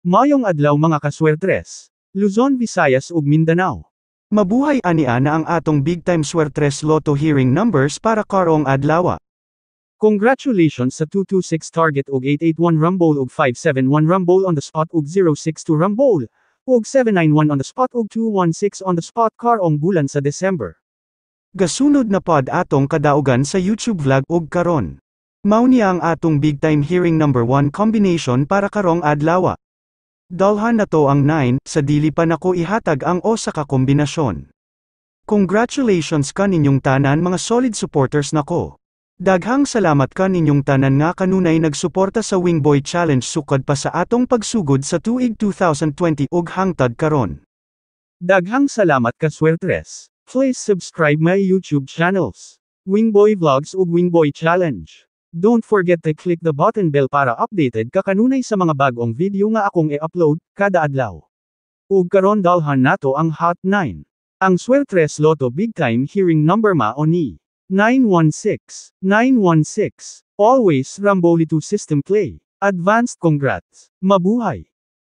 Mayong adlaw mga kaswertres. Luzon, Visayas ug Mindanao. Mabuhay ani ana ang atong big time swertres lotto hearing numbers para karong adlaw. Congratulations sa 226 target ug 881 rumble ug 571 rumble on the spot ug 062 rumble ug 791 on the spot ug 216 on the spot karong bulan sa December. Gasunod na pod atong kadaugan sa YouTube vlog ug karon. Mao niya ang atong big time hearing number 1 combination para karong adlaw. Dalhan na to ang 9, sa dili pa nako ihatag ang o sa kakombinasyon. Congratulations ka ninyong tanan mga solid supporters nako. Daghang salamat ka ninyong tanan nga kanunay nagsuporta sa Wingboy Challenge sukad pa sa atong pagsugod sa tuig 2020 ug hangtad karon. Daghang salamat ka swertres. Please subscribe my YouTube channels. Wingboy Vlogs ug Wingboy Challenge. Don't forget to click the button bell para updated ka kanunay sa mga bagong video nga akong i-upload, kada adlaw. Ug karon dalhan nato ang Hot 9. Ang Sweltres Lotto Big Time Hearing Number ma o ni 916, 916, always Rambolito System Play. Advanced congrats. Mabuhay!